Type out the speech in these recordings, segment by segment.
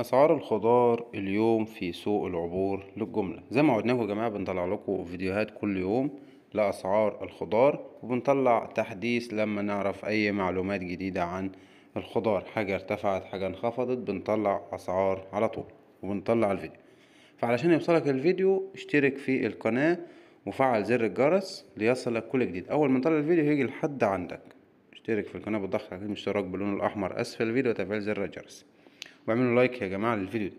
أسعار الخضار اليوم في سوق العبور للجملة زي ما عودناكم يا جماعة بنطلع لكم فيديوهات كل يوم لأسعار الخضار وبنطلع تحديث لما نعرف أي معلومات جديدة عن الخضار حاجة ارتفعت حاجة انخفضت بنطلع أسعار على طول وبنطلع الفيديو فعلشان يوصلك الفيديو اشترك في القناة وفعل زر الجرس ليصلك كل جديد أول ما نطلع الفيديو هيجي لحد عندك اشترك في القناة بالضغط على الاشتراك باللون الأحمر أسفل الفيديو وتفعيل زر الجرس واعملوا لايك يا جماعة للفيديو ده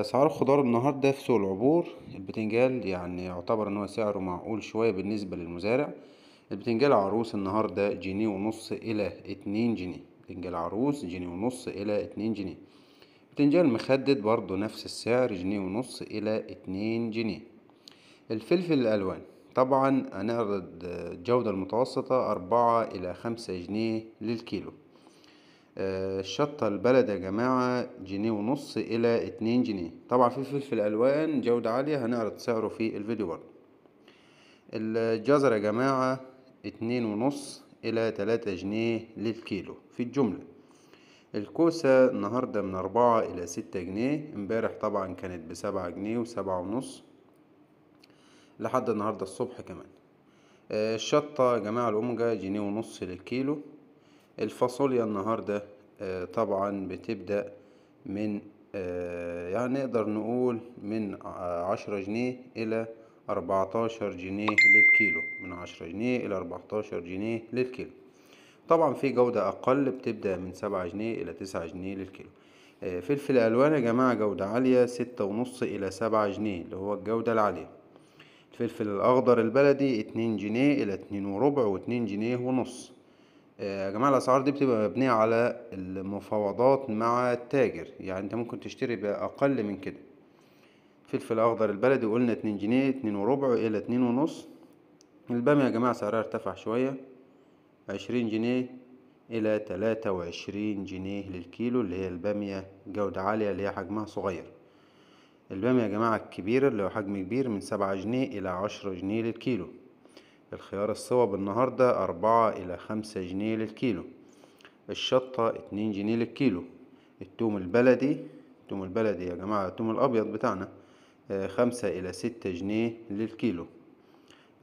اسعار آه، الخضار النهاردة في سوق العبور البتنجال يعني يعتبر ان هو سعره معقول شوية بالنسبة للمزارع البتنجال عروس النهاردة جنيه ونص الى اتنين جنيه بتنجال عروس جنيه ونص الى اتنين جنيه بتنجال مخدد برضو نفس السعر جنيه ونص الى اتنين جنيه الفلفل الالوان طبعا هنعرض الجودة المتوسطة أربعة إلى خمسة جنيه للكيلو الشطة آه، البلد يا جماعة جنيه ونص إلى اتنين جنيه طبعا في فلفل ألوان جودة عالية هنعرض سعره في الفيديو برضه الجزر يا جماعة اتنين ونص إلى تلاتة جنيه للكيلو في الجملة الكوسة النهاردة من أربعة إلى ستة جنيه امبارح طبعا كانت بسبعة جنيه وسبعة ونص لحد النهاردة الصبح كمان آه، الشطة يا جماعة الأومجا جنيه ونص للكيلو الفاصوليا النهاردة آه، طبعا بتبدأ من آه، يعني نقدر نقول من آه، عشرة جنيه إلى أربعتاشر جنيه للكيلو من عشرة جنيه إلى أربعتاشر جنيه للكيلو طبعا في جودة أقل بتبدأ من سبعة جنيه إلى تسعة جنيه للكيلو فلفل الألوان يا جماعة جودة عالية ستة ونص إلى سبعة جنيه اللي هو الجودة العالية الفلفل الأخضر البلدي اتنين جنيه إلى اتنين وربع واتنين جنيه ونص آه، يا جماعة الأسعار دي بتبقى مبنية على المفاوضات مع التاجر يعني انت ممكن تشتري بأقل من كده فلفل أخضر البلدي قلنا اتنين جنيه اتنين وربع إلى اتنين ونص البامية يا جماعة سعرها ارتفع شوية عشرين جنيه إلى تلاتة وعشرين جنيه للكيلو اللي هي البامية جودة عالية اللي هي حجمها صغير البامية يا جماعة الكبيرة اللي هو حجم كبير من سبعة جنيه إلى عشرة جنيه للكيلو الخيار الصوب النهاردة أربعة إلى خمسة جنيه للكيلو الشطة اتنين جنيه للكيلو التوم البلدي التوم البلدي يا جماعة التوم الأبيض بتاعنا آه، خمسة إلى ستة جنيه للكيلو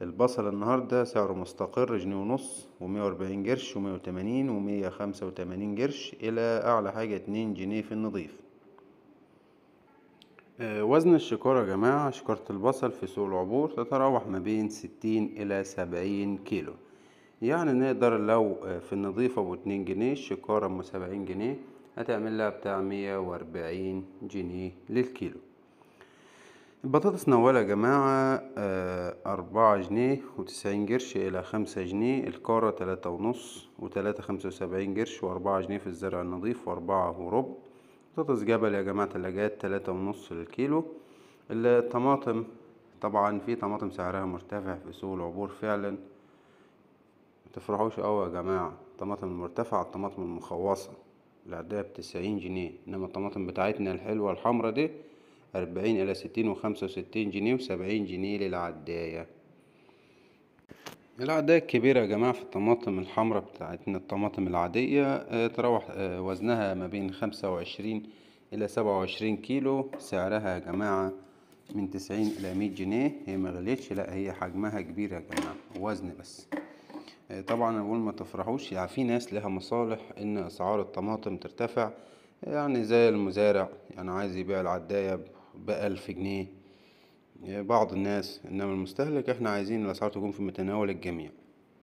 البصل النهاردة سعره مستقر جنيه ونص ومية وأربعين قرش ومية وتمانين ومية خمسة وتمانين قرش إلى أعلى حاجة اتنين جنيه في النضيف آه، وزن الشكارة يا جماعة شكارة البصل في سوق العبور تتراوح ما بين ستين إلى سبعين كيلو يعني نقدر لو آه، في النظيفة باتنين جنيه الشكارة أم سبعين جنيه هتعمل لها بتاع مية وأربعين جنيه للكيلو البطاطس نوالة يا جماعة آه، أربعة جنيه وتسعين قرش إلى خمسة جنيه الكارة تلاتة ونص وتلاتة خمسة وسبعين قرش وأربعة جنيه في الزرع النظيف وأربعة وربع بطاطس جبل يا جماعة تلاجات تلاتة ونص للكيلو الطماطم طبعا في طماطم سعرها مرتفع في سوق العبور فعلا متفرحوش قوي يا جماعة الطماطم المرتفعة الطماطم المخوصة العداية بتسعين جنيه انما الطماطم بتاعتنا الحلوة الحمرا دي أربعين إلى ستين وخمسة وستين جنيه وسبعين جنيه للعداية العداية الكبيرة يا جماعة في الطماطم الحمراء بتاعتنا الطماطم العادية آه، تروح آه، وزنها ما بين خمسة وعشرين إلى سبعة وعشرين كيلو سعرها يا جماعة من تسعين إلى مية جنيه هي مغليتش لا هي حجمها كبير يا جماعة وزن بس آه، طبعا أقول ما تفرحوش يعني في ناس لها مصالح إن أسعار الطماطم ترتفع يعني زي المزارع يعني عايز يبيع العداية بألف جنيه بعض الناس انما المستهلك احنا عايزين الاسعار تكون في متناول الجميع